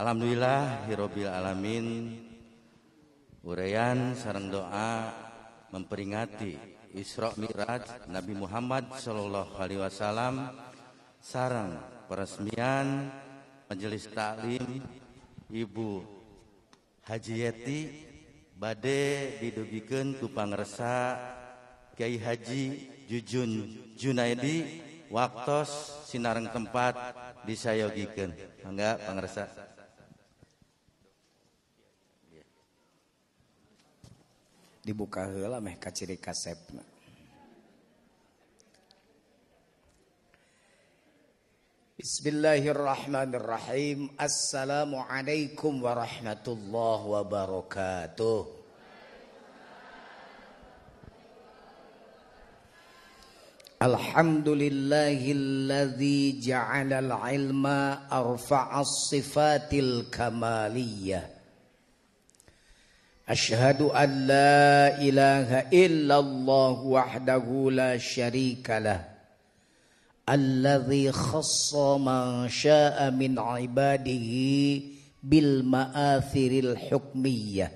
Alhamdulillah hirobil alamin Urayan sarang doa memperingati Isra Mi'raj Nabi Muhammad Shallallahu Alaihi Wasallam sarang peresmian Majelis Taklim Ibu Haji Yeti Bade didugikan ku pangresa Kiai Haji Jujun Junaidi waktos sinareng tempat disayogikan enggak pangresa dibuka hela meh ciri kasepna. Bismillahirrahmanirrahim. Assalamualaikum warahmatullahi wabarakatuh. Alhamdulillahilladzi ja'alal ilma arfa'as sifatil kamaliyah. أشهد أن لا إله إلا الله وحده لا شريك له الذي خص من شاء من عباده بالمآثر الحكمية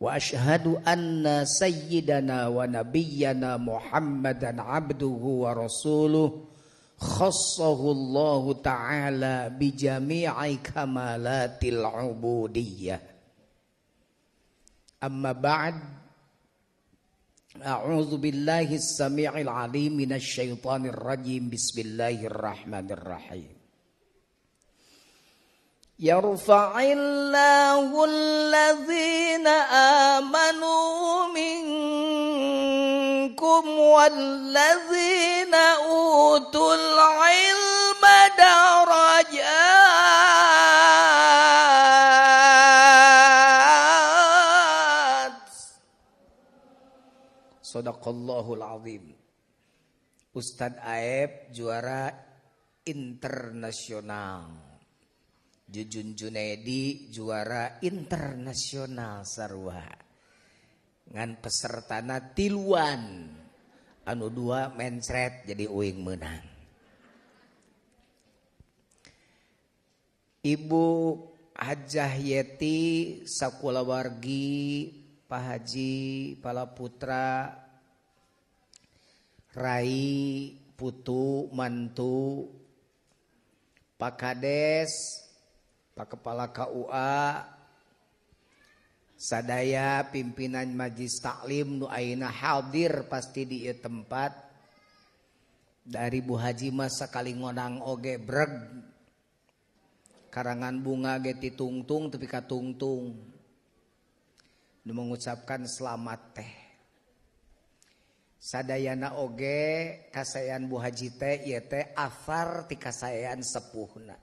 وأشهد أن سيدنا ونبينا محمدا عبده ورسوله خصه الله تعالى بجميع كمالات العبوديه أما بعد أعوذ بالله السميع العليم من الشيطان الرجيم بسم الله الرحمن الرحيم يرفع الله الذين آمنوا منكم والذين أوتوا العلم درجات Sadaqallahul Azim. Ustad Aep juara internasional. Jujun Junedi juara internasional sarwa. Ngan pesertana tiluan. Anu dua mencret jadi uing menang. Ibu Hajah Yeti Sakulawargi Pak Haji Pala Putra Rai, putu, mantu, Pak Kades, Pak Kepala KUA, sadaya pimpinan Majlis Taklim nu aina hadir pasti di tempat dari Bu Haji Mas sekali ngonang oge breg karangan bunga geti tungtung tapi tungtung nu mengucapkan selamat teh Sadayana oge kasayan Buhajite yetteafar tisayan seuhna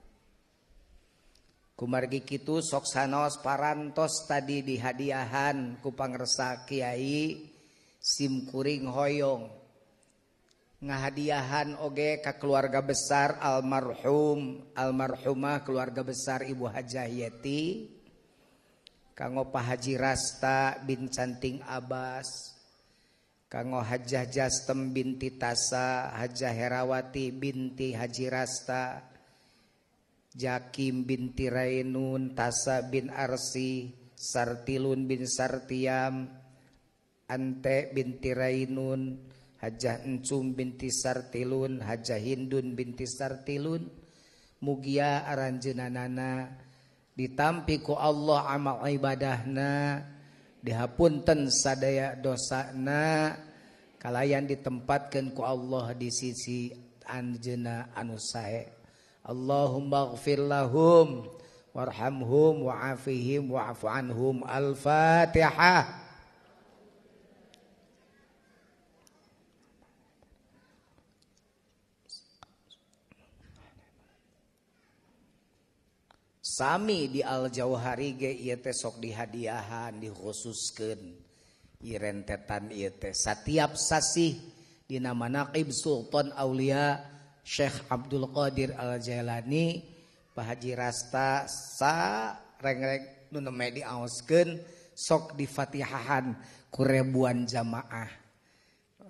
Kumargitu soks hanos parantos tadi dihaiahan kupangsa Kyai simkuringhoyong ngahadihan oge ka keluarga besar almarhum almarhumah keluarga besar ibu Haja yetti Kago pa haji rasta bin canting Abbas, Ka ngo haja jatem binti tasa haja herawati binti haji rasta Jakim binti raun tasa bin arrsi, sartilun bin sartiam anteek binti raun, hajah encum binti sartilun, haja hindun binti sartilun mugia aranjena nana dittampi ku Allah a o ibadahna. dihapunten sadaya dosana kalayan ditempatkan ku Allah di sisi anjena anu sae Allahumma ighfir lahum warhamhum wa'afihim wa'fu anhum al-fatihah kami di al jawa hari GT sok dihaihan dikhusuken Iire tetan tiap sasi di nama qib Sultan Aulia Syekh Abdul Qodir Al Jaelai pahaji rasta sangken sok difatihhan ku buan jamaah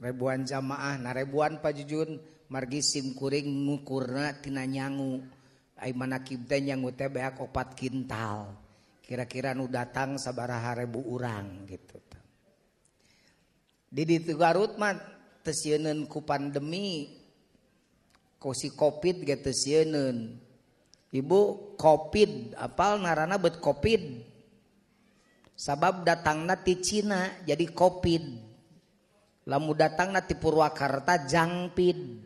rebuan jamaah na ribuan pajujun margi simkuring ngkur tinanyangu b yang otal kira-kira nu datang sabarharebu urang gitu didrutmatpan demi Ibu cop apal ngaana sabab datang Na Cina jadi cop lamu datang Na di Purwakartajangpit di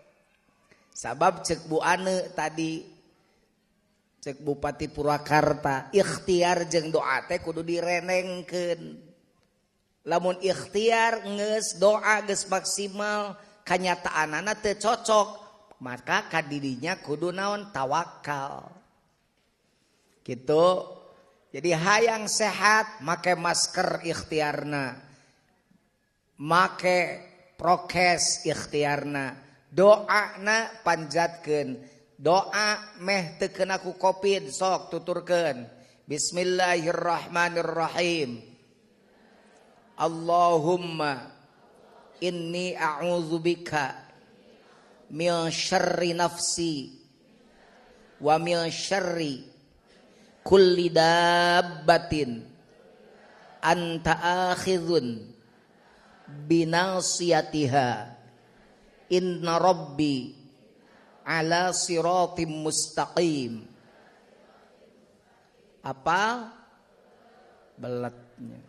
Sabab cekbu anu tadi cekbupati Purakarta ikhtiar jeng doate kudu direnengken namunun ikhtiar nges doa maksimal kenyataan anak cococok maka ka dirinya kudu naon tawakal jadi hayang sehat make masker ikhtiarna make prokes ikhtiarna. doa doana panjatkan doa meh teken aku kopin sok tuturkan Bismillahirrahmanirrahim Allahumma inni a'udzubika min syarri nafsi wa min syarri kulli dabbatin anta akhidhun binasiyatiha inna rabbi ala siratim mustaqim apa belatnya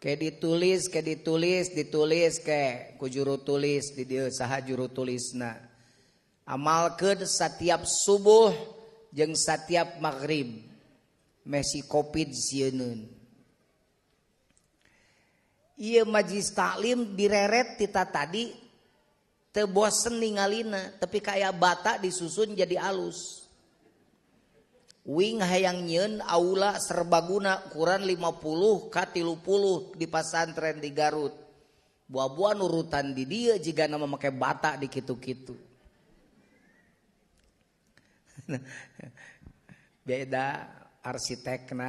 kayak ditulis kayak ditulis ditulis kayak ku juru tulis di dia saha juru tulisna amalkeun setiap subuh jeung setiap maghrib mesi covid sieun Iya majlis taklim direret tita tadi tebosen ningalina tapi kayak bata disusun jadi alus. Wing hayang nyen aula serbaguna ukuran 50 ka 30 di pasantren di Garut. Buah-buah nurutan di dia jika nama make bata di kitu-kitu. Beda arsitekna.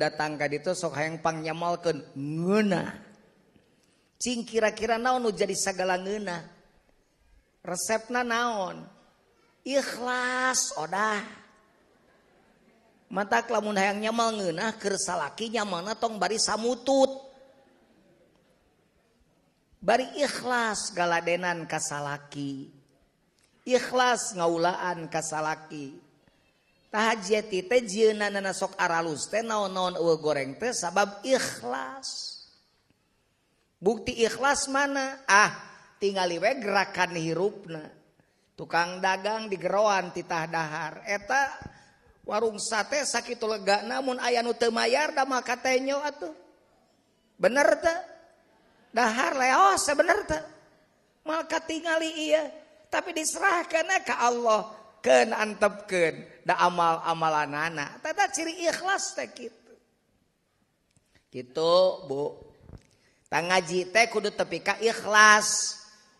datangga itu sonyamal kira-kira na jadi sa resep naon ikhlas o mataklamunangnyangennah kesalakinya mana tong bariut baru ikhlasgaladenan kassalaki ikhlas ngaulaan kassalaki goreng sahlas bukti ikhlas mana ah tinggal gerakan hirupna tukang dagang digeran titah daharta warung sate sakit lega namun aya utamayar maka benerhar le be maka tinggal iya tapi diserahkankah Allah pkennda amal amalan nana ciri ikhlas gitu Bu ngaji ikhlas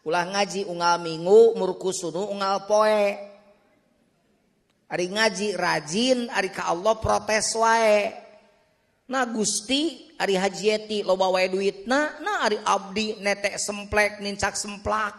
ulang ngaji unalminggu murukuuhal poek hari ngaji rajin hari ka Allah protes wae nah Gusti Ari hajiti lobawa duit Ari Abdi netek semmplek nicak semplaket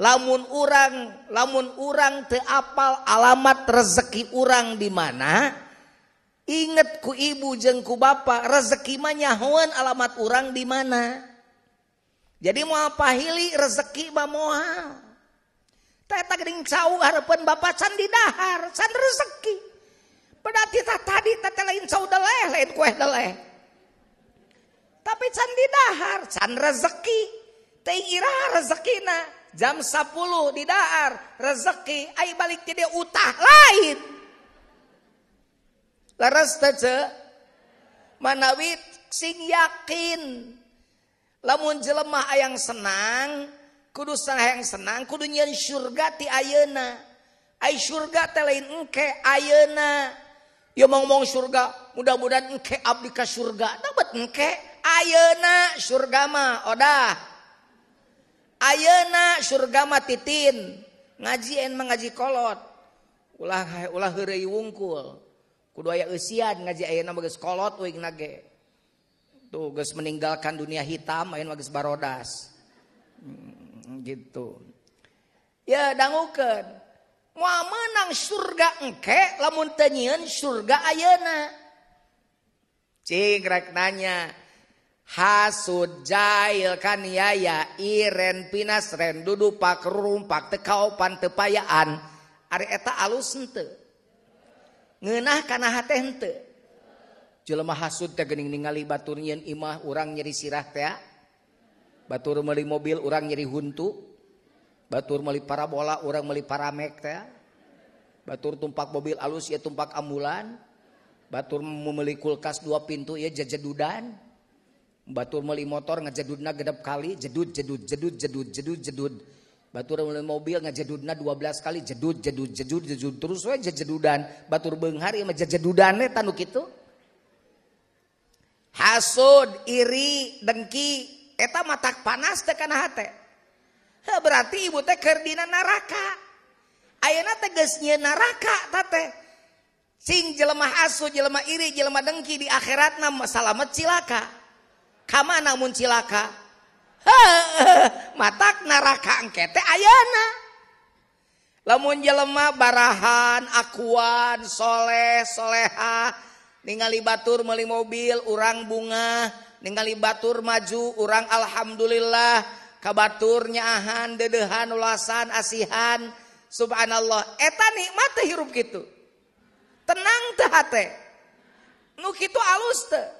lamun urang lamun urang teal alamat rezeki urang di mana ingetku ibu jengku Bapak rezekinyahowan alamat urang di mana jadi mau apailii rezeki badapun Bapak candihar rezeki pada tadi lain tapi can didahar, can rezeki. Teira rezekina jam 10 didahar rezeki ay balik jadi utah lain. laras teu manawi sing yakin lamun jelema ayang senang kudu yang senang kudu nyen surga ti ayeuna ay surga teh lain engke ayeuna ya ngomong surga mudah-mudahan engke abdi ka surga dapat engke ayeuna surgama odah ayeuna surgama titin ngaji en mengaji kolot ulah ulah heureuy wungkul kudu aya eusian ngaji ayeuna geus kolot weng nage tuh geus meninggalkan dunia hitam ayeuna geus barodas hmm, gitu ya dangukeun moal menang surga engke lamun teu surga Ayana. Cing rek nanya, Hasut jail kan yaya Iren pinasrend dudu pakrumppak teka pan tepayaan areeta alus ngennah karenahatientemah hasuting ningali batur nyiin imah urang nyeri sirah Batur meli mobil urang nyeri huntu Batur meli para bola orang meli paramek Baturtumpak mobil alus yatumpak ambulalan Batur memeli kul kass dua pintu ya jaja dudan. Batur meli motor ngejedudna gedep kali, jedud jedud jedud jedud jedud jedud. Batur meli mobil ngejedudna 12 kali, jedud jedud jedud jedud terus we jejedudan. Batur benghari ieu mah jejedudane itu? kitu. Hasud, iri, dengki eta matak panas teh kana hate. berarti ibu teh keur dina neraka. Ayeuna teh geus neraka Sing jelema hasud, jelema iri, jelema dengki di akhirat nama selamat cilaka. namunmuncilaka ha matak na kake ayana lamunjelemah barahan akuan solehsholehah ningali batur meli mobil urang bunga ningali batur maju urang alhamdulillah katurnya ahan dedehan ulasan asihan Subhanallah etanik mate hirum gitu tenang Nu gitu alustusta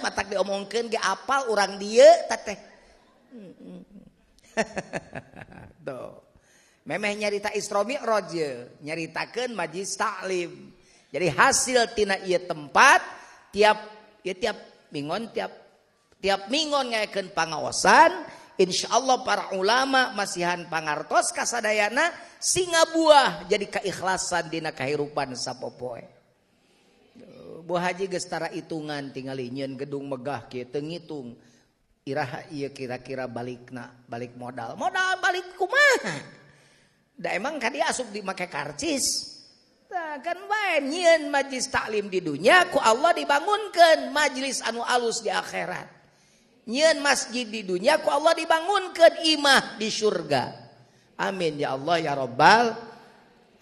patak diaken apal orang dieme nyarita isrobi nyaritakan maji Taklim jadi hasiltinaia tempat tiap tiap bininggon tiap tiapmingon nyaikan pengawasan Insya Allah para ulama masihanpanggartos kasadaana singa buah jadi keikhlasan Dina kehidupan sappopoe Haji gesttara hitungan tinggalin in gedung megah ten ngitung I ia kira-kira balik nah balik modal modal-balikkundak emang dia asuk dimakai karcisin malis Taklim di duniaku Allah dibangunkan majelis anu alus di akhirat nyiin masjid di duniaku Allah dibangunkan Imah di surga Amin ya Allah ya robbalku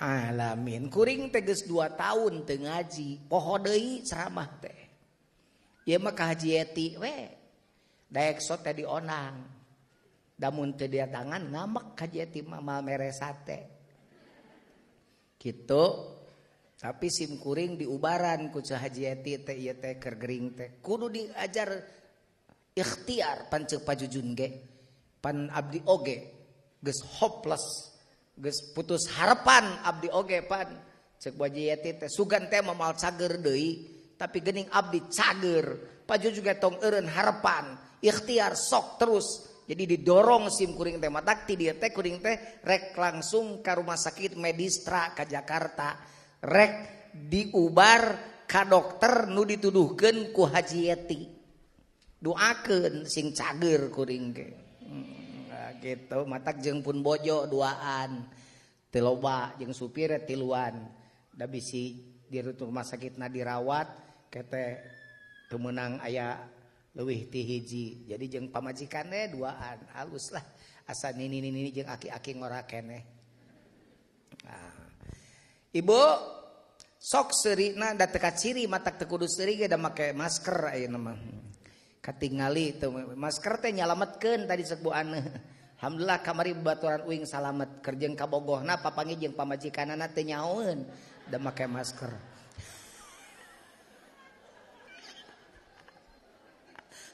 alamin kuriing teges 2 tahun te ngaji pohodehi saramah teh hajiti week sote dioang daun keangan ngamak kajjiti mama meresaate gitu tapi simkuring diubaran kuca hajitigeringkuludu diajar ikhtiar pank pajujunge pan abdi oge ge hop putus Harpan Abdi Ogepan su tema mal cager tapining Abdi cager juga tong Er Harpan ikhtiar sok terus jadi didorong simIMkuring tema takti diaing teh rek langsung ke rumah sakit medistra ka Jakarta rek diubar ka dokter nu dituduh genku Hajiti doken sing cager kuring gitu mata jeng pun bojo 2an teoba jeng supirtilan si di rumah sakit Nadi rawwat kete kemenang aya luwih tihiji jadi jeng pamajikan e duaan halus lah as aki ora Ibu sok serrinda teka ciri mata kekudus Sridahmak maskerang tinggali itu masker teh nyalamatken tadibu an hamdullah kamari baturan Uing salametkerjeng kabogoh nah papagi jeng pamajikannyaon demakai masker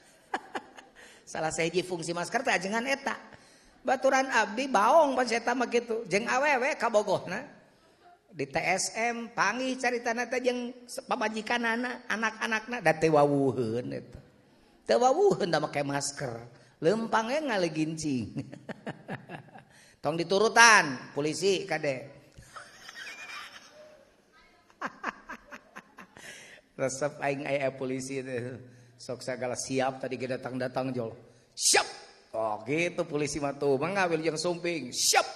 salah seji fungsi masker ta jangan etak baturan Abi bahong begitu jeng awewek kabogo di TSM pangi cari tanjeng pamajikan anak anak-anak na datewawuhun itu Tewawuh hendak pakai masker. Lempangnya ngalih gincing. Tong diturutan polisi kade. Resep aing aya polisi itu. Sok segala siap tadi kita datang-datang jol. Siap. Oh gitu polisi mah tuh mangawil yang sumping. Siap.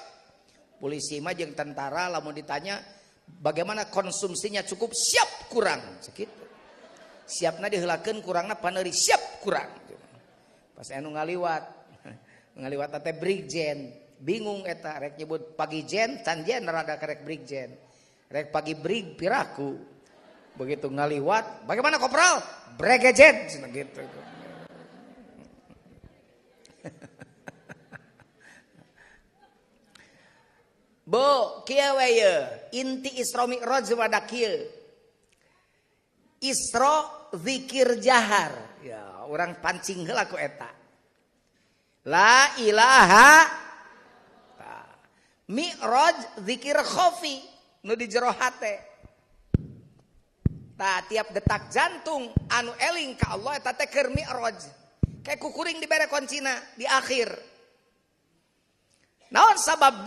Polisi mah jeung tentara lamun ditanya bagaimana konsumsinya cukup siap kurang. Sakit siapna dihelakan kurangna paneri siap kurang pas anu ngaliwat ngaliwat teh brigjen bingung eta rek nyebut pagi jen tanjen rada karek brigjen rek pagi brig piraku begitu ngaliwat bagaimana kopral bregejen gitu Bo kia we inti Isra roj wadakil isra dzikir jahar orang pancinglakuakahadzikirfiro tak tiap detak jantung anu eling kalau dicina di akhir na sabab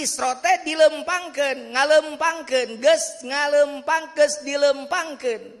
isrote dilempangkan ngalempangkan ge ngalempangkes dilempangkan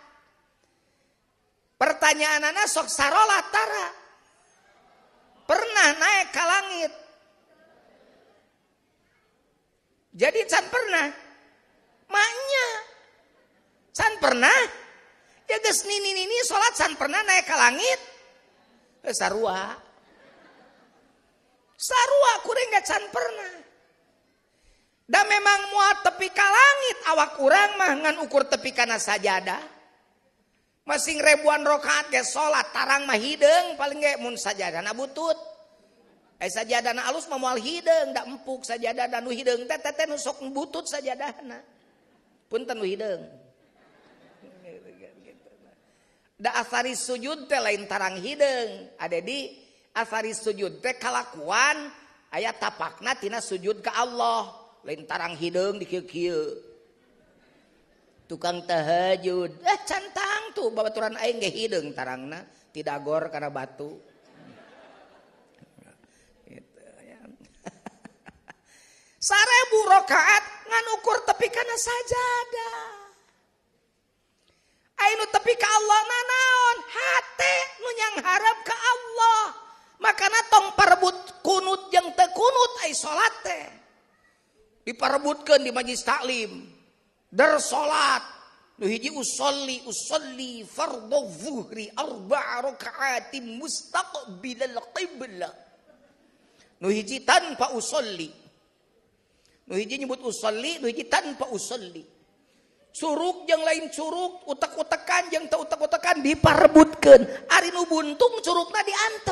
Pertanyaan anak sok sarola tara. Pernah naik ke langit. Jadi can pernah. Maknya. Can pernah. Ya ges nini nini sholat can pernah naik ke langit. Eh, sarua. Sarua kurang gak can pernah. Dan memang muat tepi ke langit awak kurang mah ngan ukur tepi kana sajadah. masing rebuan rakat ya salat tarang mahng paling saja dana butut eh saja dana alus meal nggak empuk saja dan hidsut saja dana punvari sujud lain tarang hidng ada di avari sujud te kalakuan ayat tapak natina sujud ke Allah lain tarang hidung di tukang tahajud eh cantang tuh babaturan aing ge hideung tarangna tidak gor karena batu gitu ya sarebu rakaat ngan ukur tepi kana sajadah ainu tepi ka Allah nanaon hate nu yang harap ka Allah makana tong parebut kunut yang tekunut ai salat teh di majlis taklim dar salat nu hiji usolli usolli fardhu zuhri arba'a raka'atin mustaqbilal qiblah nu hiji tanpa usolli nu hiji nyebut usolli nu hiji tanpa usolli Curug yang lain curug, utak-utakan yang tak utak-utakan diparebutkan. Ari nu buntung curugna diantep.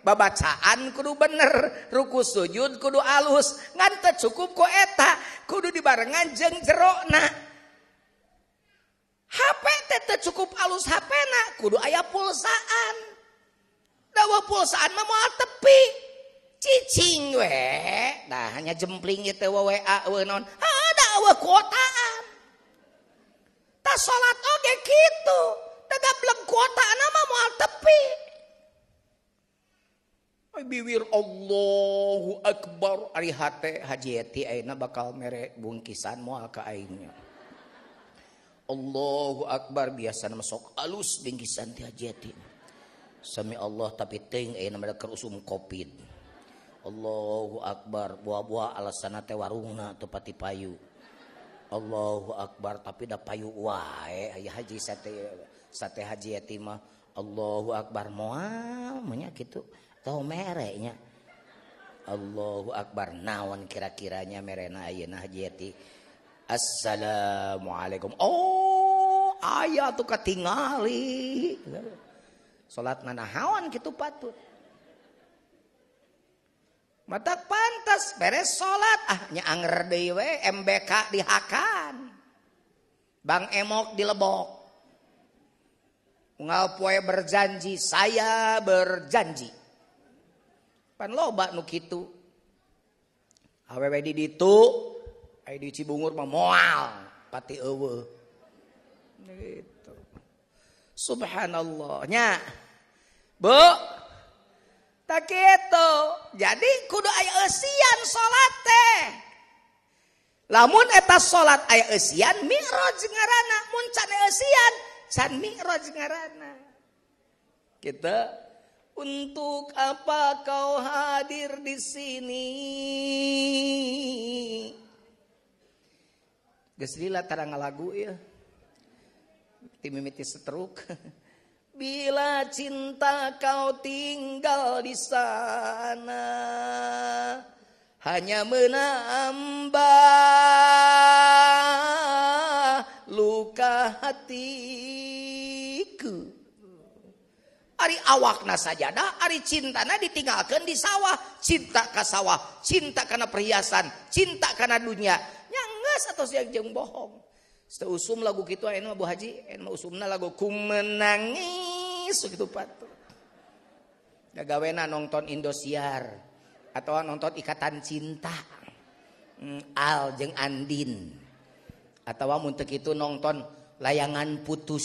Bacaaan kudu bener rukus sujun kudu alus ngante cukup kueta kudu dibarennganjeng jerokna HP cukup aus HPak kudu aya pulsaandakwa pulsaanal tepi hanya jempli salatgetega le kuotaan mual tepi? biwir Allah akbar ari hajeti ay na bakal merek bungkisan mua kanya Allahu akbarasan masuk alus binkisan ti hajeti sammi Allah tapiting mereka ko Allahu akbar buah-bu alas sana te warung pati payu Allahu akbar tapinda payu wa aya haji haji Allahu akbar mua meyak itu tahu mereknya Allahu Akbar naon kira-kiranya merena ayeuna Haji Assalamualaikum oh ayah tuh ketingali salat nanahawan gitu patut mata pantas beres salat ah nya anger MBK dihakan Bang Emok dilebok Unggal berjanji, saya berjanji lobak nu itu didici bungurmoal Subhanallahnya jadi kuduian sala lamuneta salat ayaian mirro jegaraanancaianrogaraana kita Untuk apa kau hadir di sini? Geus terang lagu ya. Timimiti setruk. Bila cinta kau tinggal di sana hanya menambah luka hatiku. Ari awakna sajadah, Ari cintana ditinggalkan di sawah. Cinta ke sawah, cinta karena perhiasan, cinta karena dunia. Nyangges atau siang jeng bohong. setelah usum lagu gitu anu Bu Haji, anu usumna lagu ku menangis gitu patuh. Gagawena nonton Indosiar atau nonton Ikatan Cinta. Hmm, Al jeng Andin. Atau mun itu nonton layangan putus.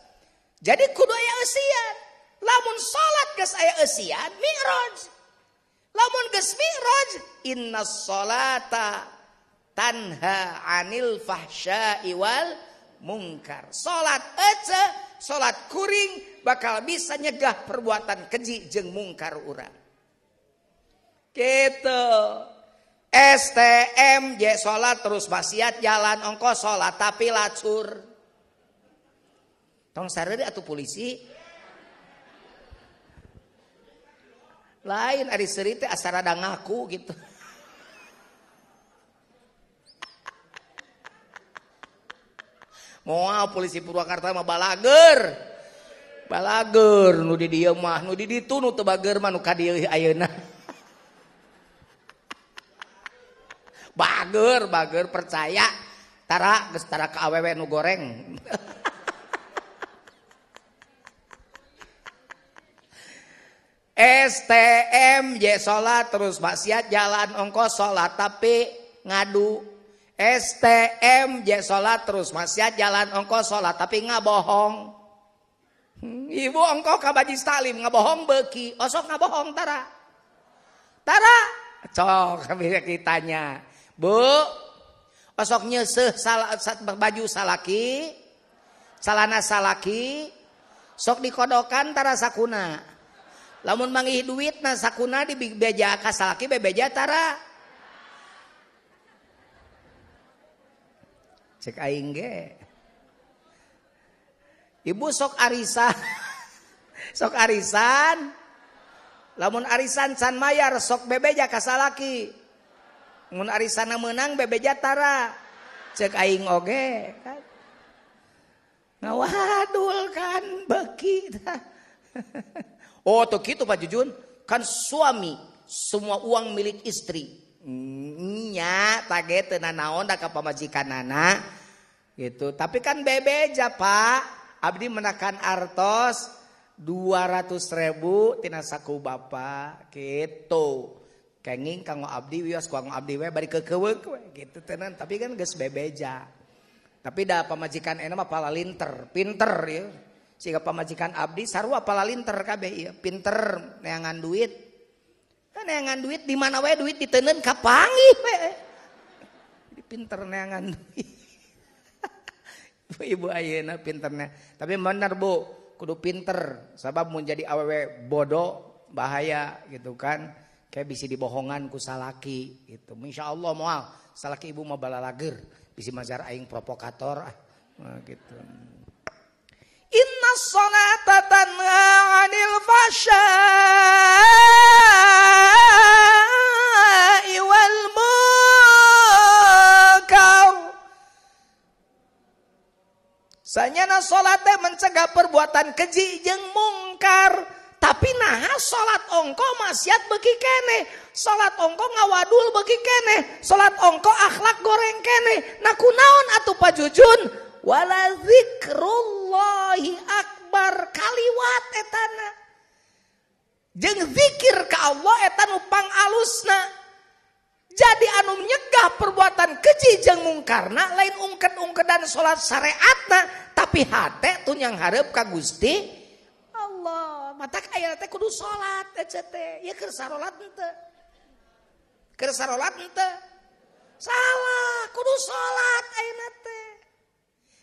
Jadi kudu ayah esian. Lamun salat ke saya esian, mi'raj. Lamun ke mi'raj, inna salata tanha anil fasha iwal mungkar. Salat ece, salat kuring bakal bisa nyegah perbuatan keji jeng mungkar urang. Gitu. STM je solat terus masyiat jalan ongkos salat tapi lacur. lain adarita asa ngaku gitu mau polisi Purwakar balaager bala diamah bager bager percaya Tartara ke AwWnu gorengha STM ya sholat terus maksiat jalan ongkos sholat tapi ngadu STM ya sholat terus maksiat jalan ongkos sholat tapi nggak bohong hmm, Ibu ongkos kabaji nggak bohong beki osok nggak bohong tara tara cok kita ditanya Bu osok nyeseh salah baju salaki salana salaki sok dikodokan tara sakuna lamun manghi duit na sakuna dija kasa betara ibu sok Arisa sok arisan lamun arisan San mayyar sok bebe kasa namun Ariana menang bebetaraingge waulkan be haha Oh, tuh gitu Pak Jujun. Kan suami semua uang milik istri. Nya, tage tenan naon da ka pamajikanana. Gitu. Tapi kan bebeja, Pak. Abdi menekan artos 200 ribu tina saku bapak. Gitu. Kenging kanggo abdi wios kanggo abdi we bari kekewek we gitu tenan. Tapi kan geus bebeja. Tapi da pamajikan enak mah pala linter, pinter ya sehingga pemajikan abdi sarwa pala linter kabeh iya pinter neangan duit kan neangan duit di mana wae duit ditenen kapangi we eh. pinter neangan duit ibu ibu ayeuna pinternya tapi benar Bu kudu pinter sabab mau jadi awewe bodoh bahaya gitu kan kayak bisa dibohongan ku salaki gitu Allah moal salaki ibu mah balalager bisa mazhar aing provokator ah nah, gitu Inna salata tanha 'anil fasha'i wal munkar. Sanyana salat mencegah perbuatan keji yang mungkar. Tapi nah salat ongko maksiat bagi kene. Salat ongko ngawadul bagi kene. Salat ongko akhlak goreng kene. Nah kunaon pajujun. walazikhi akbar kaliwat zikir kauan numpang alusna jadi anu mencegah perbuatan kecilng muungkar lain ungket-ungket dan salat syariaatan tapi H tuh yang harap Ka Gudi Allah mata Kudus salatt salah kudus salat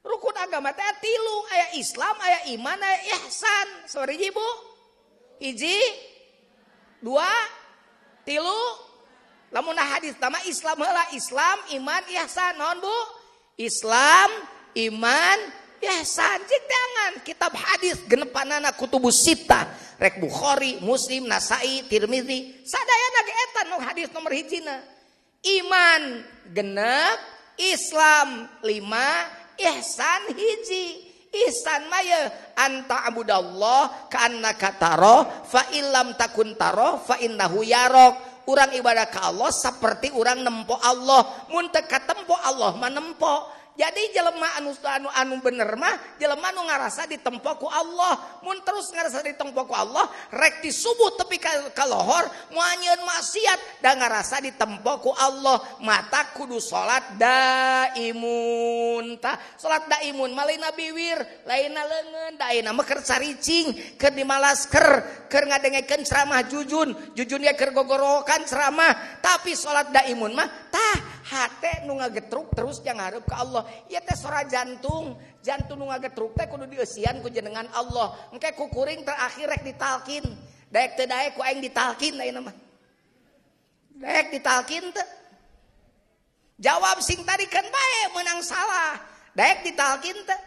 Rukun agama teh tilu, aya Islam, aya iman, aya ihsan. Sorry Ibu. iji, dua, tilu. Lamun nah hadis nama Islam lah Islam, iman, ihsan. Non Bu? Islam, iman, ihsan. Jik jangan kitab hadis genepanana kutubus sita, rek Bukhari, Muslim, Nasai, Tirmizi. Sadayana ge etan, nu hadis nomor hijina. Iman genep, Islam lima, ihsan hiji ihsan maya anta abudallah karena kataro fa ilam takun taro fa innahu yarok orang ibadah ke Allah seperti orang nempo Allah mun teu Allah menempo jadi jelema anu anu anu bener mah jelema anu ngarasa ditempoku Allah, mun terus ngarasa ditempoku Allah, rek di subuh tepi ka, ka lohor moanyeun maksiat da ngarasa ditempoku Allah, mata kudu salat daimun tah. Salat daimun mah lain biwir, lainna leungeun, daina mah keur caricing, keur dimalasker, keur ngadengekeun ceramah jujun, jujun ge keur gogorokan ceramah, tapi salat daimun mah tah hati nu ngagetruk terus yang ngarep ke Allah Ia teh sora jantung jantung nu ngagetruk teh kudu diusian, ku jenengan Allah engke ku kuring terakhir rek ditalkin daek te daek ku aing ditalkin ayeuna mah daek ditalkin teh jawab sing tadi kan bae menang salah daek ditalkin teh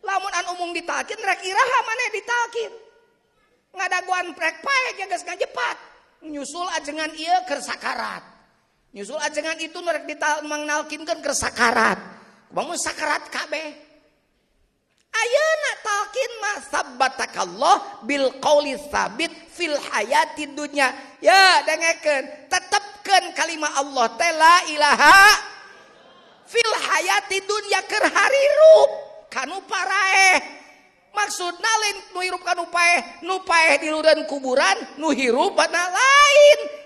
lamun an umum ditalkin rek iraha maneh ditalkin ngadaguan prek paek ya geus ngajepat nyusul ajengan ieu keur punya itu mereka mengenalkinkan gersakarat bangun sakkaratkab aya mas Allah Bilqa filha tinya ya de tetapkan kalimat Allah tela ilaha filnya para maksud nalin nu kan up nupae diuran kuburan nuhiru pada lain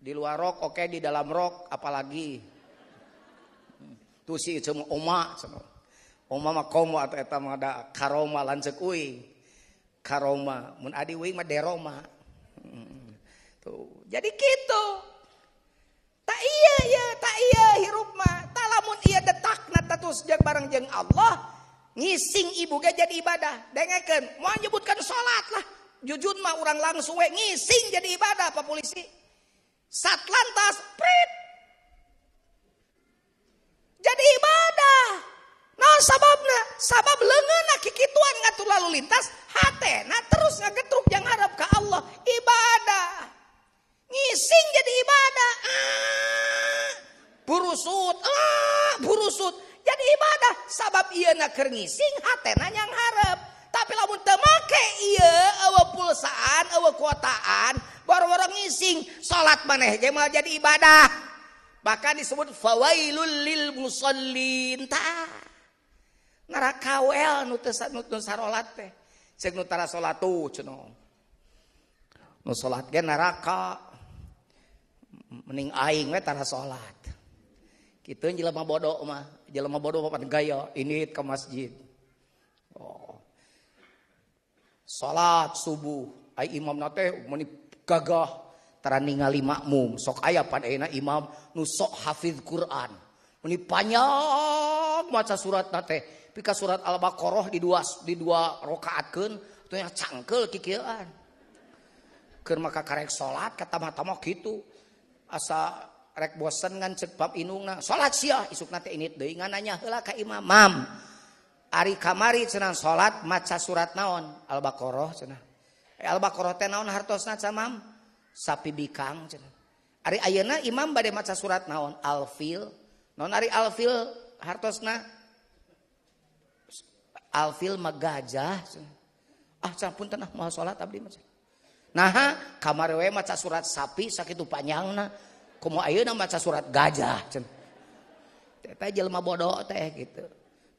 Di luar rok, oke. Okay. Di dalam rok, apalagi. Tuh si cuma oma. Oma mah komo atau etam ada karoma lancek Karoma. Mun adi uing mah deroma. Tuh. Jadi gitu. Tak iya ya, tak iya hirup mah. Tak lamun iya detak natatus sejak bareng jeng Allah ngising ibu ge jadi ibadah. Dengekeun, mau nyebutkan sholat lah. Jujun mah orang langsung we ngising jadi ibadah apa polisi? Satlantas, prit. Jadi ibadah. Nah sababnya, sabab lengan kikituan ngatur lalu lintas, hatena terus ngegetruk yang harap ke Allah. Ibadah. Ngising jadi ibadah. Ah, burusut, ah, burusut. Jadi ibadah, sabab iya nak ngising, hatena yang harap. Tapi lamun temake iya, awa pulsaan, awa kuotaan, orang-orang ngising salat maneh jemal jadi ibadah bahkan disebut fawailul lil musallin ta neraka wel nu teu salat teh cek nu tara salat tuh cenah nu salat ge neraka mending aing we tara salat kita jelema bodoh mah jelema bodoh mah gaya ini ke masjid oh salat subuh ay imam nate meni oh terlima mum sok ayah pada enak Imam nu sook Hafi Quran men panjang maca suratnate pi surat al-baqarah dias di dua rakaatken yang cangkel maka karek salat kata-mata mau gitu asa rek bosen ngan cebab inungan salat si is inila imamm Ari kamari senang salat maca surat naon al-baqarah senang Elbarote naon hartos sama sapi bi Ari ayena Imam bad maca surat naon alfil non alfil hart algajah ten salat kamar we maca surat sapi sakit itu panjang ana maca surat gajahlma boddo teh gitu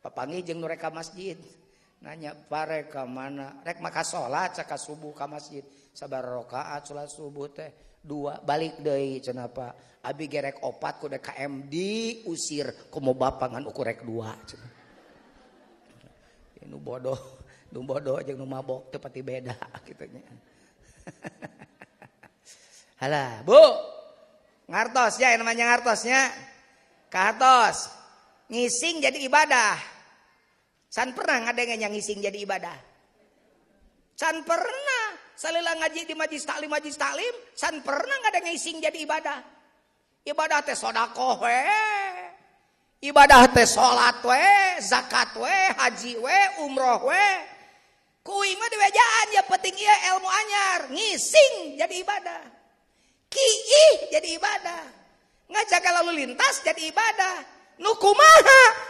papangi jeng mereka masjid nanya pareka mana rek maka sholat, caka subuh ka masjid sabar rokaat, sholat subuh teh dua balik deh, cenapa abi gerek opat ku KM diusir ku mau bapangan ukur rek dua Ini ya, nu bodoh nu bodoh jeng nu mabok tepati beda gitu nya halah bu ngartos ya namanya ngartosnya Kartos, ngising jadi ibadah San pernah ada yang ngising jadi ibadah? San pernah salila ngaji di majlis taklim majlis taklim, san pernah yang ngising jadi ibadah? Ibadah teh sodako we. Ibadah teh salat we, zakat we, haji we, umroh we. Kuing mah diwejaan ya penting ieu ilmu anyar, ngising jadi ibadah. kii jadi ibadah. ngajak lalu lintas jadi ibadah. Nukumaha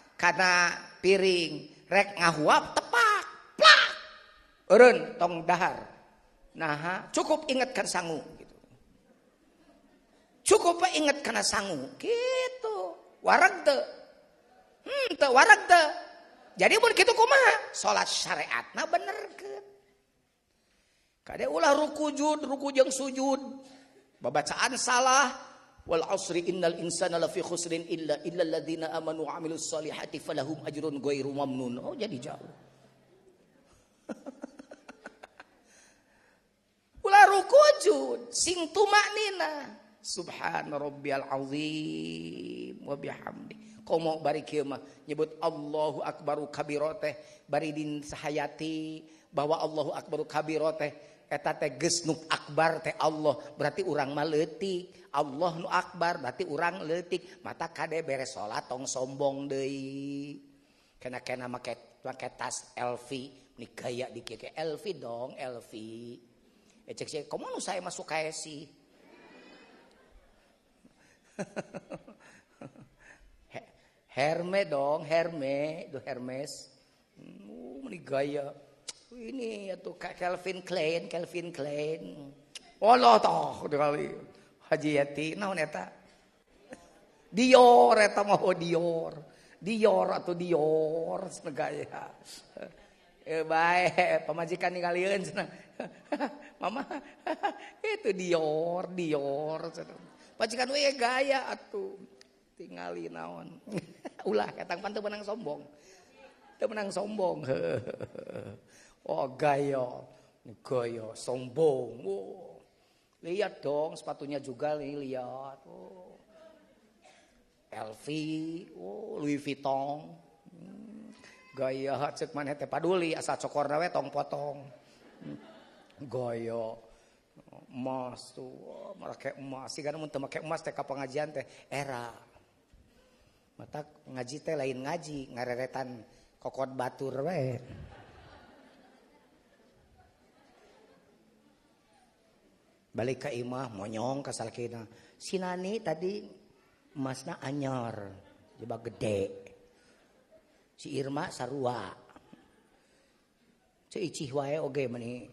karena piring rek ngahuap tepak plak urun tong dahar nah cukup ingatkan sangu gitu cukup ingat karena sangu gitu warag te hmm te warag te jadi pun gitu kumaha sholat syariat nah bener ke kadek ulah ruku jud ruku jeng sujud babacaan salah wal asri innal insana lafi khusrin illa illa alladhina amanu wa 'amilus salihati falahum ajrun ghairu mamnun. Oh jadi jauh. Kula rukujud sing tumaknina. Subhan rabbiyal azim wa bihamdi. Komo bari kieu mah nyebut Allahu akbaru kabiro teh bari din sahayati bahwa Allahu akbaru kabiro teh eta teh geus nu akbar teh Allah berarti urang mah leutik Allah nu akbar berarti urang leutik mata kade beres salat tong sombong deui kena kena make make tas LV ni gaya dikit ke LV dong LV eh ya, cek cek komo nu saya masuk si Herme dong, Herme, do Hermes. Hmm, ini gaya. ini Kelvin Klein Kelvin Klein to haji di di di atau di gaya baik pemajikankali Ma itu di di majikan gaya atuh tinggalin naon ulah datang pan menang sombong itu menang sombong he Oh gaya, gaya, sombong. Oh. Lihat dong sepatunya juga nih lihat. Oh. LV, oh, Louis Vuitton. Hmm. Gaya cek mana teh paduli asal cokor nawe tong potong. Hmm. Gaya emas tuh, oh, emas. Sih karena muntah emas teh pengajian teh era. Mata ngaji teh lain ngaji, ngareretan kokot batur weh. balik imah monyong kasal sinani tadi emasna anyar coba gede si Iua gede men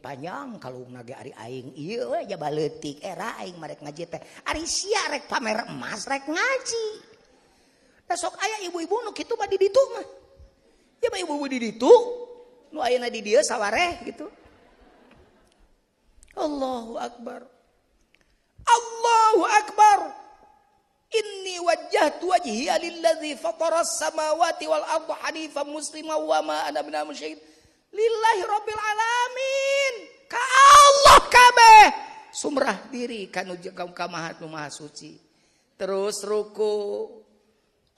panjang kalau Ari aingba eh, ngaji teh ari sirek pamerasrek ngajiok ayah ibu-ibunuh itu ba ditung ibu nu ayeuna di dieu sawareh gitu Allahu akbar Allahu akbar Inni wajjahtu wajhiya lilladzi fatara samawati wal arda hanifa muslima wa ma ana minal musyrikin lillahi rabbil alamin ka Allah kabeh sumrah diri kanu kaum kamahat maha suci terus ruku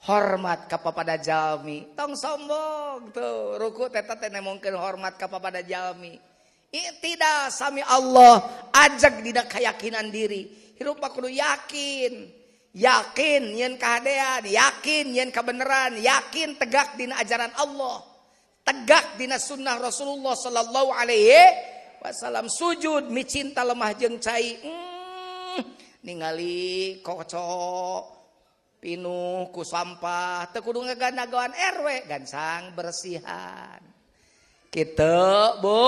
hormat kapal pada jalmi tong sombong tuh ruku teta tene mungkin hormat kapal pada jalmi tidak sami Allah ajak tidak keyakinan diri hirup kudu yakin yakin yen kadean yakin yen kebenaran yakin tegak dina ajaran Allah tegak dina sunnah Rasulullah sallallahu alaihi wasallam sujud micinta lemah jeng cai hmm, ningali kocok pinku sampah tekudu ngagan-agan erwek ganang berrsihan kita bo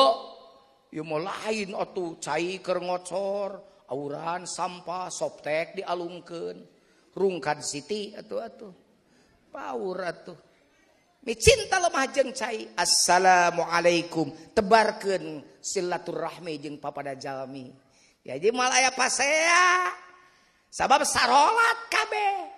mau lain otu cairker ngocor aurauran sampah sotek dialumken rungkan Siti atuhuh tuh minta le majeng cair assalamualaikum tebarken silaturahmi jeung papa Dajalmi ya di malaya pase sabab sat kabeh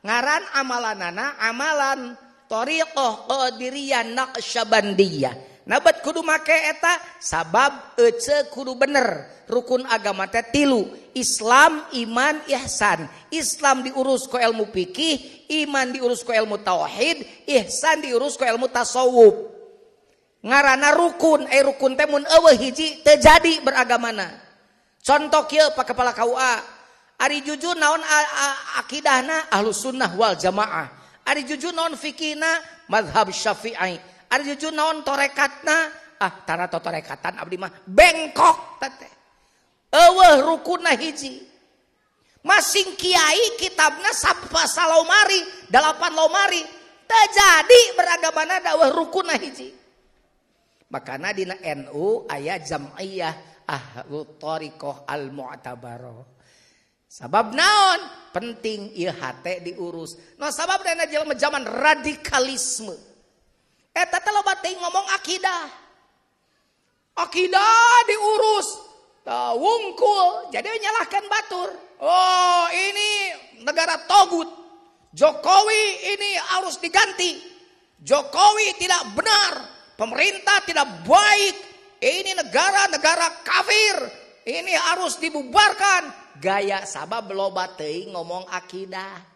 ngaran amalanana amalan thariqah qadiriyah naqsyabandiyah nabat kudu make eta sabab ece kudu bener rukun agama teh tilu Islam iman ihsan Islam diurus ku ilmu fikih iman diurus ku ilmu tauhid ihsan diurus ku ilmu tasawuf ngaranna rukun eh rukun teh mun eueuh hiji teu jadi beragamana contoh kieu pak kepala KUA Ari jujur naon akidahna ahlus sunnah wal jamaah. Ari jujur naon fikina madhab syafi'i. Ari jujur naon torekatna ah to torekatan abdi mah bengkok tete. Eweh rukunah hiji. Masing kiai kitabna sampah salomari, delapan lomari. Terjadi beragama beragamana dakwah rukunna hiji. Makanya dina NU ayah jam'iyah ahlu tarikoh al-mu'tabaroh. Sabab naon penting hate diurus. No sabab dana jelema zaman radikalisme. Eta eh, teh loba teh ngomong akidah. Akidah diurus. Wungkul jadi nyalahkan batur. Oh ini negara togut. Jokowi ini harus diganti. Jokowi tidak benar. Pemerintah tidak baik. Ini negara-negara kafir. Ini harus dibubarkan gaya sabahlo batei ngomong aqidah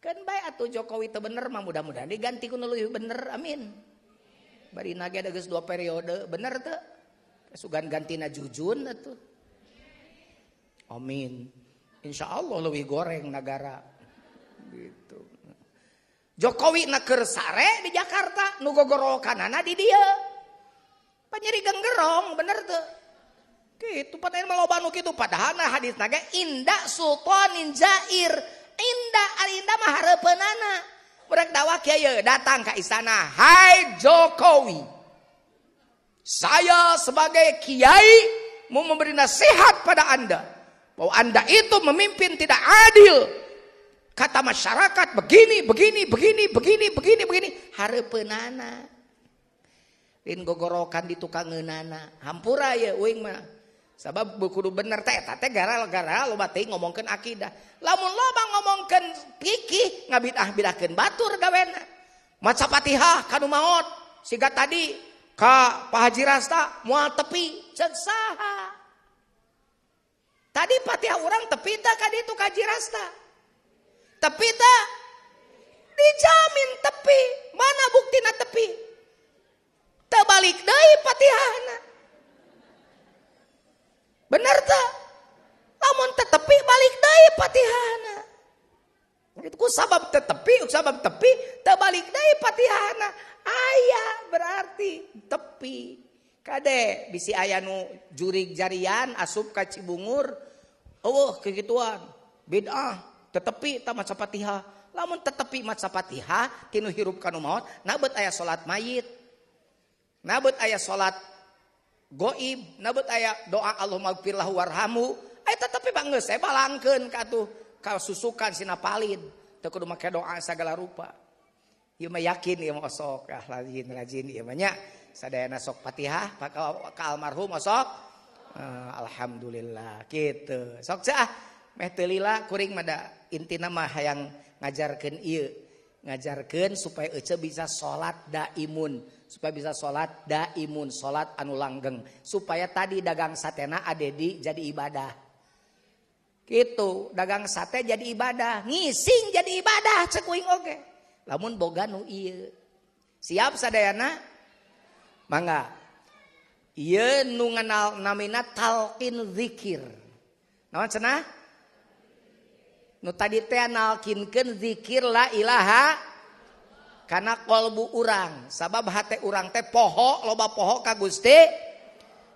Ken atau Jokowi bener mah mudah-mudahan diti bener amin dua periode benergan ganti jujun Amin Insya Allah luwi goreng negara gitu Jokowi neker sare di Jakarta nugogoro kanana di dia penyeri dan gerong bener tuh Gitu ini maloba nu kitu padahal hadis naga indah sultanin jair. Indah al indah mah hareupeunana. Mereka dakwah kaya datang ke istana. Hai Jokowi. Saya sebagai kiai mau memberi nasihat pada Anda bahwa Anda itu memimpin tidak adil. Kata masyarakat begini, begini, begini, begini, begini, begini, hareupeunana. Lin gogorokan di tukang ngeunana. Hampura ya uing mah. Sabab kudu bener teh eta teh gara-gara lo bati ngomongkan akidah. Lamun loba ngomongkeun fikih ngabidah batu batur gawena. Maca patiha kanu maut siga tadi ka Pak Haji Rasta mual tepi cek saha. Tadi patihah orang tepi tak kadi ditu Haji Rasta. Tepi tak dijamin tepi. Mana bukti buktina tepi? tebalik deui Fatihahna. ui sabab tetepi sabab tepi terbalikpati ayaah berarti tepi kadek bisi ayanu juri jarian asup kaci bungur Oh kegitanda tetepi tak masa patiha la tepi masa patiha tinu hirupkant nabut ayaah salat mayit nabut ayah salat goib nabut ayat doa Allahfirlah warhamu aya tetapi banget sayakenuh kau susukan Sinapain makai doa segala rupa yakin lagi ah, sorhum eh, Alhamdulillah gitu so ah. inti yang ngajarkan ngajarkan supaya ece bisa salat da imun supaya bisa salat da imun salat anu langgeng supaya tadi dagang satena a Dedi jadi ibadah itu dagang sate jadi ibadah nging jadi ibadah cekuing la bo nu siapkir tadi dzikir ilaha karena qolbu urang sabab urang teh pohok loba pohok ka guststi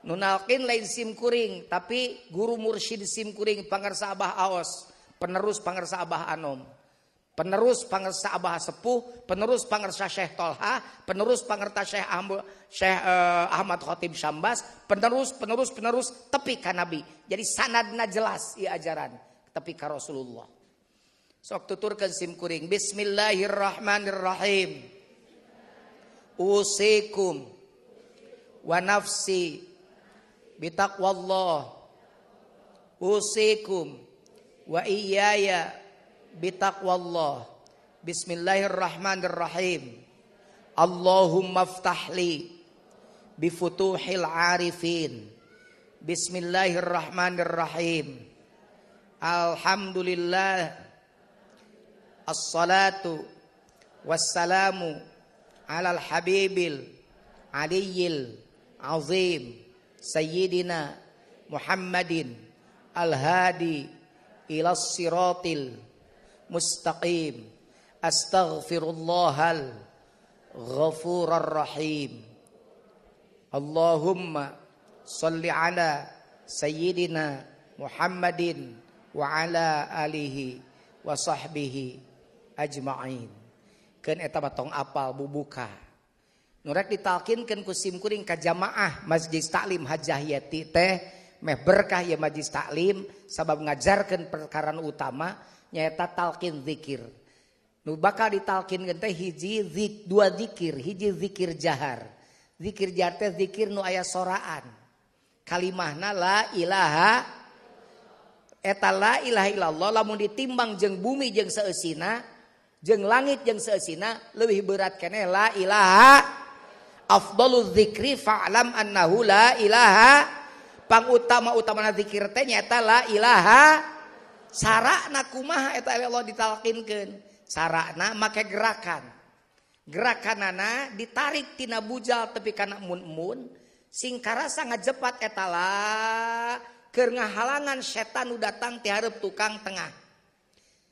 Nunalkin lain sim kuring, tapi guru mursyid sim kuring pangersa Abah Aos, penerus pangersa Abah Anom, penerus pangersa Abah Sepuh, penerus pangersa Syekh Tolha, penerus pangerta Syekh, Ahmad, Syekh eh, Ahmad Khotib Syambas, penerus penerus penerus tepi ka Nabi. Jadi sanadna jelas i ajaran tepi ka Rasulullah. Sok tuturkeun sim kuring Bismillahirrahmanirrahim. Usikum wa nafsi bitaqwallah usikum wa iyaya bitaqwallah bismillahirrahmanirrahim Allahumma ftahli bifutuhil arifin bismillahirrahmanirrahim Alhamdulillah Assalatu Wassalamu Alal habibil Aliyil Azim Sayyidina Muhammadin Al-Hadi Ilas siratil Mustaqim Astaghfirullahal Ghafurar Rahim Allahumma Salli ala Sayyidina Muhammadin Wa ala alihi Wa sahbihi Ajma'in Kan eta batong apal bubuka nurrek ditalkinkan kusimkuring ka jamaah Majid Taklim hajah Me berkah ya maji Taklim sabab ngajarkan perkararan utama nyaeta Talkin dzikir nubakah ditalkin gente hijzik dua dzikir hiji dzikir jahar dzikir jate dzikir nu aya soan kalimahna la ilahailahallah ditimbang jeng bumi yang seesina jeng langit yang seesina lebih berat kenela ilaha aha pang utama utama nadzikirnya ilahauma gerakan gerakan anak ditarik Ti bujal tepikan singkara sangat cepat ke ke ngahalangan setanu datang tiharp tukang tengah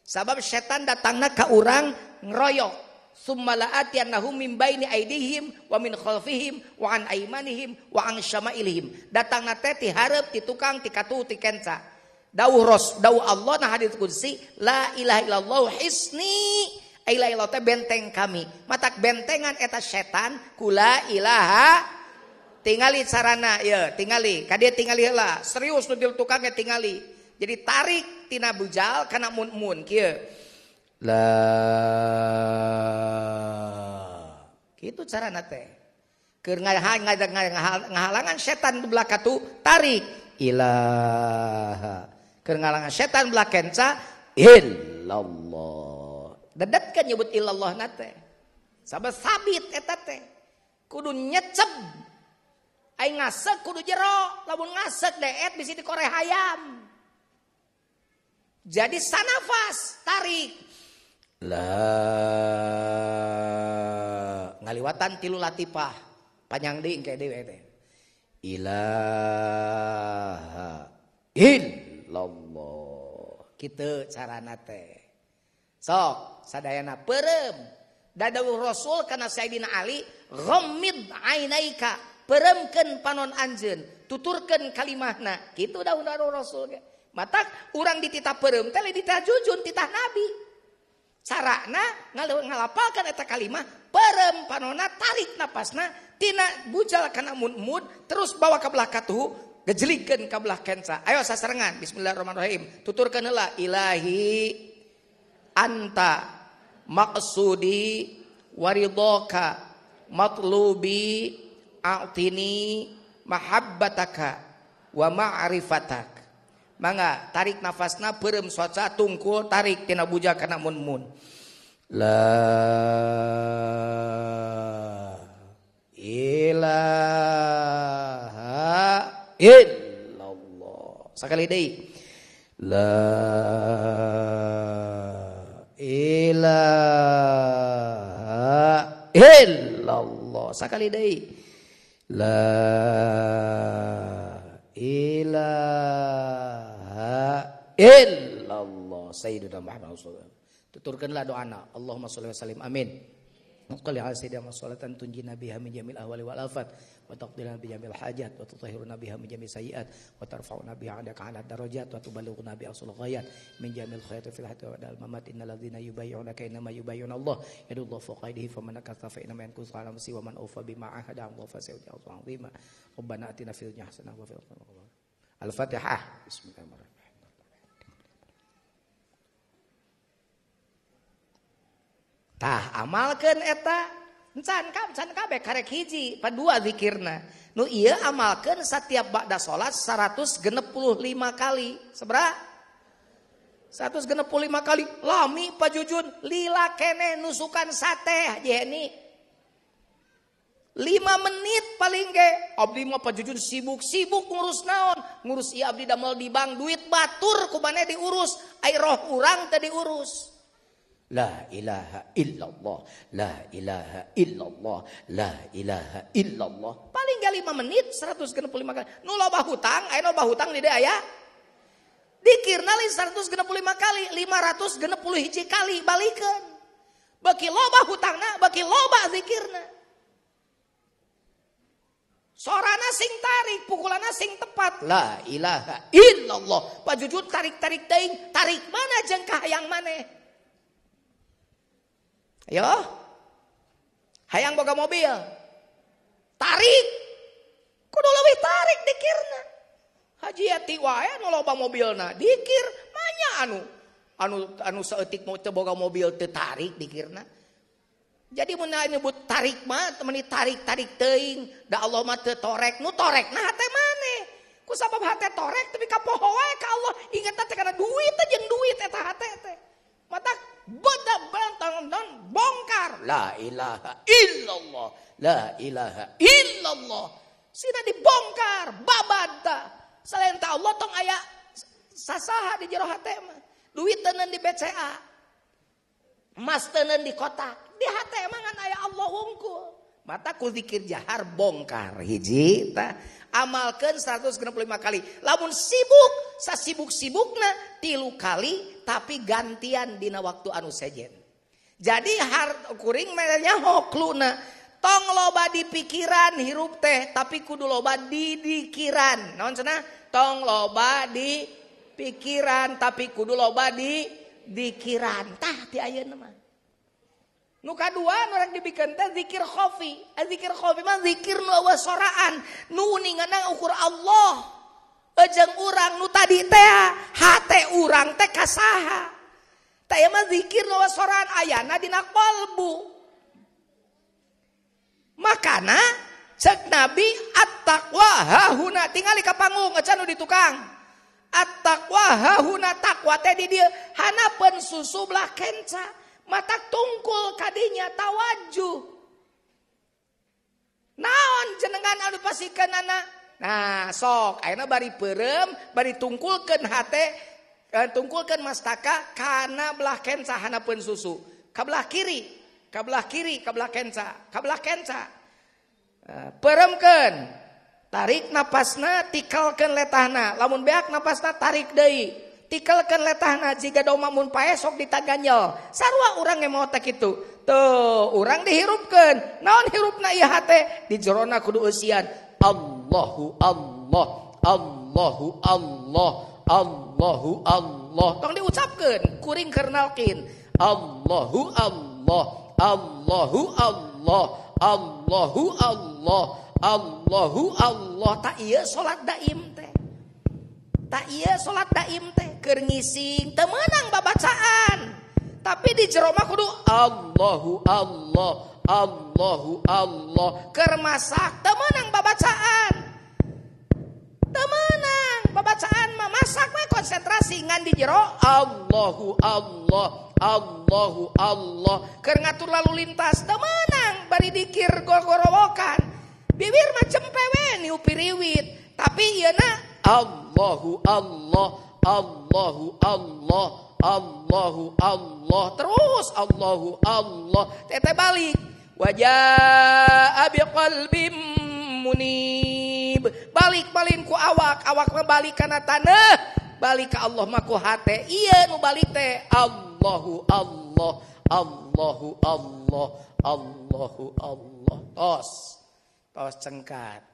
sabab setan datangnya ke orang nroyok Summa la'atiyannahum min baini aidihim wa min khalfihim wa an aimanihim wa an syama'ilihim. Datang nate ti hareup ti tukang ti katu ti kenca. Dawuh Ros, dawuh Allah na hadits kursi, la ilaha illallah hisni. Ilaha illallah teh benteng kami. Matak bentengan eta setan kula ilaha tingali sarana ya tingali kadia tingali lah serius nudil tukangnya tingali jadi tarik tina bujal karena mun mun kia lah itu cara nate keur ngahalangan setan di belakang tu tarik ilaha keur ngahalangan setan belakang ca illallah dedet kan nyebut illallah nate sabar sabit eta teh kudu nyecep aing ngasek kudu jero lamun ngasek deet bisi kore hayam jadi sanafas tarik lah ngaliwatan tilu latipah panjang di de I in lombo kita cara nate sok seana peremdah rasul karena Sayyidina Ali romitika peremken panon Anjen tuturkan kali makna gitu dah-uda rasul mata orang di perem kali dita jujun titah nabi sarana ngalapalkan eta kalimah perempanona tarik napasna tina bujal kana mud terus bawa ke belakang tuh gejelikan ke belakang kenca ayo sasarengan bismillahirrahmanirrahim tuturkeun ilahi anta maqsudi waridoka matlubi a'tini mahabbataka wa ma'rifatak mangga tarik nafasna berem suaca tungkul tarik tina karena mun mun la ilaha illallah sekali deh la ilaha illallah sekali deh la ilaha ilaha illallah Sayyidina Muhammad Rasulullah. Tuturkanlah doa anak. Allahumma sholli wa sallim. Amin. Muqalli ala sayyidina masolatan tunjina biha min jamil ahwali wal afat wa taqdilana bi jamil hajat wa tutahhiruna Nabiha min jamil sayiat wa tarfa'una biha 'indaka 'ala darajat wa tuballighuna Nabi asul ghayat min jamil khayati fil hayati wa dal mamat innal ladzina yubayyi'unaka innama yubayyi'una Allah yadullahu fawqa aydihim faman nakatha fa innama yankusu 'ala nafsihi wa man awfa bima 'ahada 'ala Allah fa sayajzi 'azima Rabbana atina fil dunya wa fil akhirati Al-Fatihah. Bismillahirrahmanirrahim. Tah amalkan eta encan ka encan kabeh karek hiji padua zikirna. Nu iya amalkan setiap bakda salat 165 kali. Sabra? 165 kali lami pajujun lila kene nusukan sate jeni Lima menit paling ke Abdi mah pajujun sibuk-sibuk ngurus naon. Ngurus iya abdi damel di bank. Duit batur kubane diurus. Air roh urang tadi urus. La ilaha illallah. La ilaha illallah. La ilaha illallah. Paling gak lima menit. seratus 165 kali. Nu bahutang. hutang. Ayo loba hutang di genap Dikirna 165 kali. 560 hiji kali. Balikan. Bagi loba hutangna. Bagi loba zikirna. Sorana sing tarik, pukulannya sing tepat. La ilaha illallah. Pak Jujur tarik-tarik teing, tarik mana jengkah yang mana? Ayo. Hayang boga mobil. Tarik. Kudu lebih tarik dikirna. Haji Yati wae nu loba mobilna, dikir manya anu anu anu seetik mau boga mobil tetarik dikirna. Jadi mena nyebut tarik mah temani tarik tarik teing. dah Allah mata torek nu torek nah teh mana? Ku sabab hate torek tapi ka poho wae ka Allah ingetna duitnya kana duit teh jeung duit eta hate teh. Mata beda bantang dan bongkar. La ilaha illallah. La ilaha illallah. Sina dibongkar babada. Selain ta Allah tong aya sasaha di jero hati mah. Duit tenen di BCA. Emas tenen di kotak hat emang aya Allahku mata kudzikir jahar bongkar hiji amalkan 1005 kali laun sibuk sah sibuk-sibuknya tilu kali tapi gantiandina waktu anu sejen jadi hartingnya hona tong loba di pikiran hirup teh tapi kudu lobadi dikiran nonna tong lobadi pikiran tapi kudu lobadi dikirantah ti airman Nuka dua orang dibikin teh zikir khofi. Eh, zikir khofi mah zikir nu awas soraan. Nu ninganang ukur Allah. Ejeng urang nu tadi teh hate urang teh kasaha. Teh mah zikir nu awas soraan ayana dina kolbu. Makana cek nabi at-taqwa hahuna tingali ka panggung ecan nu di tukang. At-taqwa hahuna takwa teh di dieu hanapeun belah kenca. mata tungkul kanya tawaju naon jenganikan anak so bari perem bari tungkulkan hat eh, tungkulkan masaka karena belah kensa hanapun susu kabelah kiri kabelah kiri kabelah kenca kalah kenca eh, perem kan tarik nafas na tikalken lethana lamun beak nafasnya tarik day tinggal kalkan letang ngaji ga umamun payesok di taganya sarrwa orang yang mau otak itu tuh orang dihirupkan naon hirup na yahati di jeron kudu usiaian Allahhu Allah Allahu Allah Allahhu Allah kau diucapkan kuring karenakin Allahhu Allah Allahu Allah Allahhu Allah Allahu Allah takiya salat da Imre tak iya salat daim teh keur ngising teu meunang babacaan tapi di jero mah kudu Allahu Allah Allahu Allah keur masak teu meunang babacaan teu meunang babacaan mah masak mah konsentrasi ngan di jero Allahu Allah Allahu Allah keur ngatur lalu lintas teu meunang bari dikir gogorowokan bibir macam pewe niupiriwit tapi ieu na Allahu Allah Allahu Allah Allahu Allah terus Allahu Allah teteh balik wajah abi qalbim munib balik balin ku awak awak balik karena tanah balik ke Allah maku hati. iya nu balik teh Allahu Allah Allahu Allah Allahu Allah tos tos cengkat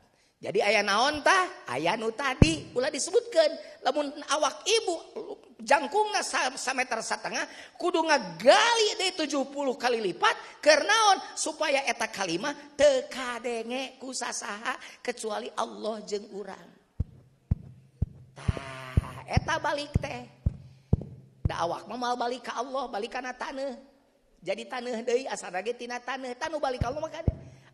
jadi ayah naontah ayanu tadi pula disebutkan namun awak ibujangknga sampai meter setengah kuduungangalii di 70 kali lipat kenaon supaya eta kalimat teka dege kusaaha kecuali Allah jengrang balik teh dakak memal balik Allah balik karena tanah jadi tanah asa ragettinaah balik Allah maka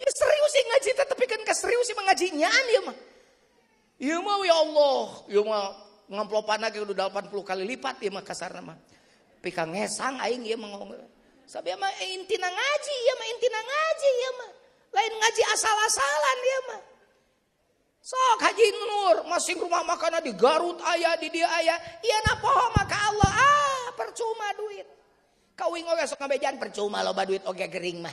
Ya serius sih ngaji tetapi kan serius sih mengajinya ya mah. Ya mah ya Allah, ya mah ngamplopan lagi udah 80 kali lipat ya mah kasarna mah. Pika ngesang aing ya mah Sabi ya mah intina ngaji ya mah intina ngaji ya mah. Lain ngaji asal-asalan ya mah. Sok haji nur, masih rumah makanan di Garut ayah, di dia ayah. Iya na poho maka Allah, ah percuma duit. ingo oge sok ngabejan percuma loba duit oge gering mah.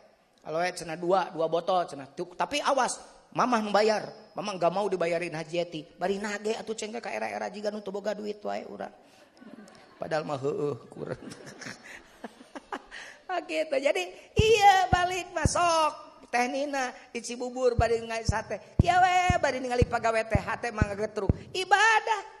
sena dua botol cena cu tapi awas Mambayar Ma nggak mau dibayarin hajeti bari na atau cenggah daerah jika untuk boga duit wa padahalmah ah, jadi iya balik masukok tehnai bubur bari nga pagate man get tru ibadah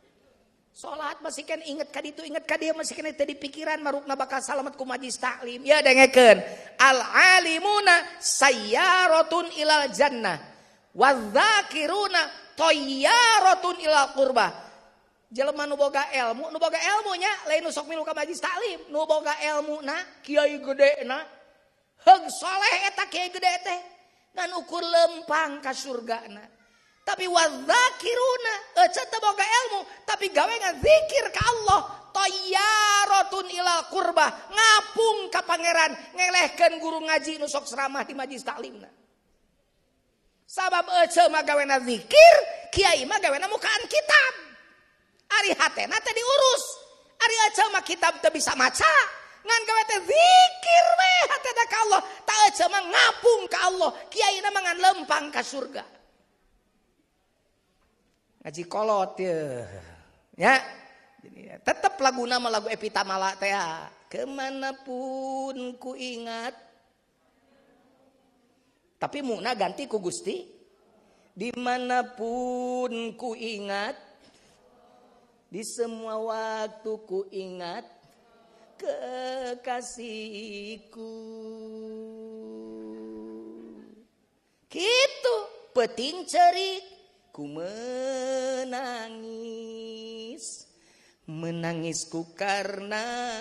salat masihkan inget tadi itu inget dia masih kan tadi pikiran marukna bakal salamatku majis taklim ya dengeken al-alimuna sayyaratun ilal jannah wadzakiruna toyyaratun ilal kurba jelema nu boga ilmu nu boga ilmu nya lain usok sok milu ka majis taklim nu boga ilmu na kiai gede na heug soleh eta kiai gede teh ngan ukur lempang ka surga na tapi wadzakiruna eta eh, boga ilmu tapi gawe ngazikir ka Allah tayyaratun ila kurba, ngapung ke pangeran ngelehkeun guru ngaji nusok sok di majlis taklimna sabab ece eh, mah nggak zikir kiai mah gawe mukaan kitab ari hatena teh diurus ari eh, aja mah kitab teh bisa maca ngan gawe teh zikir we hatena ka Allah tak aja mah ngapung ka Allah kiai mah ngan lempang ka surga ngaji kolot ya. Ya. ya tetap lagu nama lagu Epita Malat Ya. Kemanapun ku ingat. Tapi muna ganti ku Gusti. Dimanapun ku ingat. Di semua waktu ku ingat. Kekasihku. Gitu. Peting cerik ku menis menangis kukarna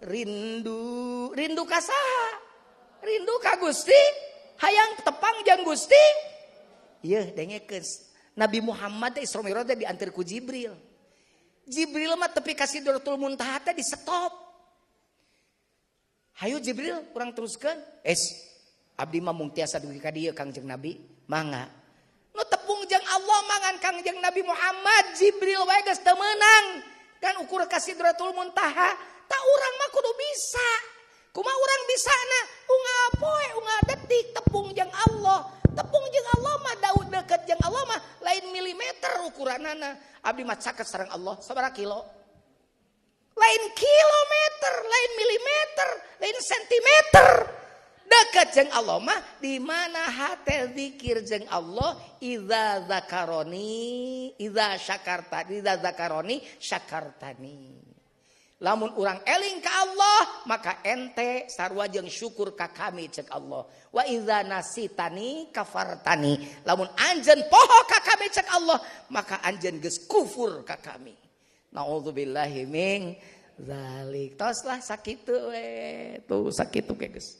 rindu rindu kasah rindu Ka Gusti hayang tepang jam Gusti Nabi Muhammad didianku Jibril Jibrilmahpikasitul munt di stop Hayayo Jibril kurang teruskan es Abdimahngasa dia Kajeng nabi manga un Allah mangan Kajang Nabi Muhammad Jibril Bagas temenang dan ukur kasih Idratul muntaha tahu orang makudu bisa ku mau orang di sanapo ada di tepung yang Allah tepung yanglama dad dekat yang Allah lain mm ukuran nana Abi maca seorang Allahsaudara kilo lain kilometer lain mm lain cm dekat jeng Allah mah di mana hati zikir jeng Allah idza zakaroni idza syakarta idza zakaroni syakartani lamun orang eling ke Allah maka ente sarwa jeng syukur ke kami cek Allah wa idza nasitani kafartani lamun anjen poho ke kami cek Allah maka anjen ges kufur ke kami naudzubillahi min zalik toslah sakitu we tuh sakitu tuh geus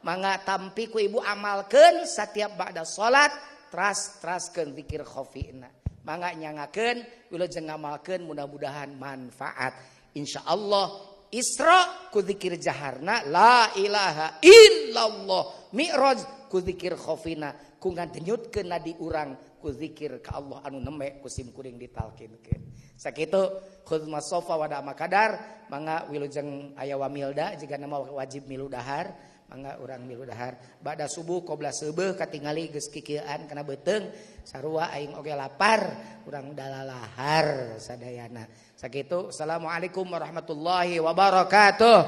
Manga tampi kuibu amalkan setiap Badah salat tras trasken dzikirkhovina. Manga nyangken wilujeng amalkan mudah-mudahan manfaat. Insya Allah isra kudzikir jaharna la ilaha. Inallah Miraj kudzikirhovina kungan tenyutkenlah di urang kudzikir ke Allah anu nemek kusim-kuding ditalkinkan. Sa khuz Masofa wadah makadar manga wilujeng ayawailda juga nama wajib miludahar. mangga orang dahar, pada subuh kobla sebeh katingali geus kikieuan kana beteng sarua aing oge lapar urang dalalahar sadayana sakitu assalamualaikum warahmatullahi wabarakatuh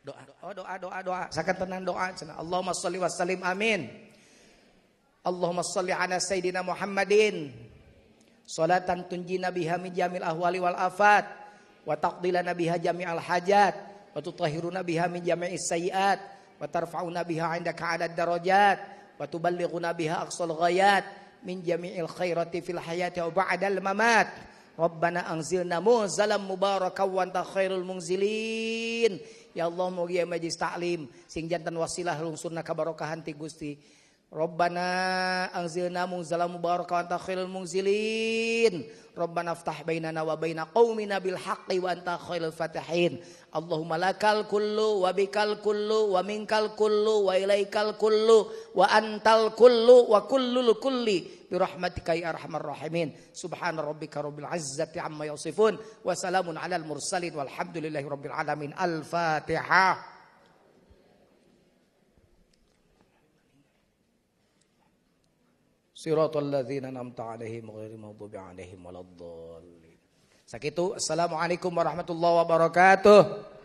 doa oh, doa doa doa tenang doa Allahumma sholli wa sallim amin Allahumma sholli ala sayidina Muhammadin salatan tunji nabi hamid jamil ahwali wal afat wa taqdilana biha jami'al hajat wa tutahhiruna biha min jami'is sayiat wa tarfa'una biha 'indaka 'ala darajat wa tuballighuna biha aqsal ghayat min jami'il khairati fil hayati wa ba'dal mamat Rabbana anzilna munzalam mubaraka wa anta khairul munzilin. Ya Allah mugia ya majlis ta'lim sing jantan wasilah lungsurna kabarokahan ti Gusti. Rabbana anzilna munzala mubaraka wa anta khairul munzilin. Rabbana aftah bainana wa baina qaumina bil haqqi wa anta khairul fatihin. Allahumma lakal kullu wa bikal kullu wa minkal kullu wa ilaikal kullu wa antal kullu wa kullul kulli bi rahmatika ya arhamar rahimin. Subhana rabbika rabbil izzati amma yasifun wa salamun alal mursalin walhamdulillahi rabbil alamin. Al-Fatihah. Siratal ladzina an'amta 'alaihim ghairil maghdubi 'alaihim waladdallin. Sakitu. Assalamualaikum warahmatullahi wabarakatuh.